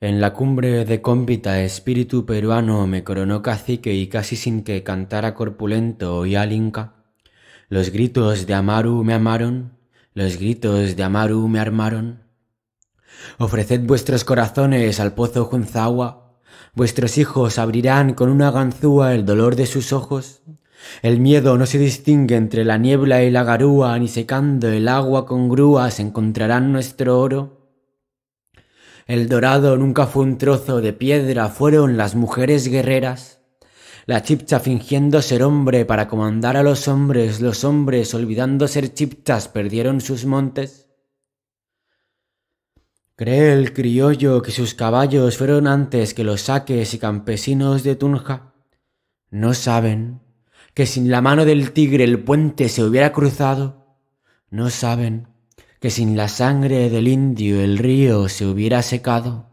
En la cumbre de cómpita espíritu peruano me coronó cacique y casi sin que cantara corpulento y inca. Los gritos de Amaru me amaron, los gritos de Amaru me armaron. Ofreced vuestros corazones al pozo Junzagua, vuestros hijos abrirán con una ganzúa el dolor de sus ojos. El miedo no se distingue entre la niebla y la garúa, ni secando el agua con grúas encontrarán nuestro oro. El dorado nunca fue un trozo de piedra, fueron las mujeres guerreras. La chipcha fingiendo ser hombre para comandar a los hombres, los hombres olvidando ser chipchas perdieron sus montes. ¿Cree el criollo que sus caballos fueron antes que los saques y campesinos de Tunja? ¿No saben que sin la mano del tigre el puente se hubiera cruzado? ¿No saben que sin la sangre del indio el río se hubiera secado,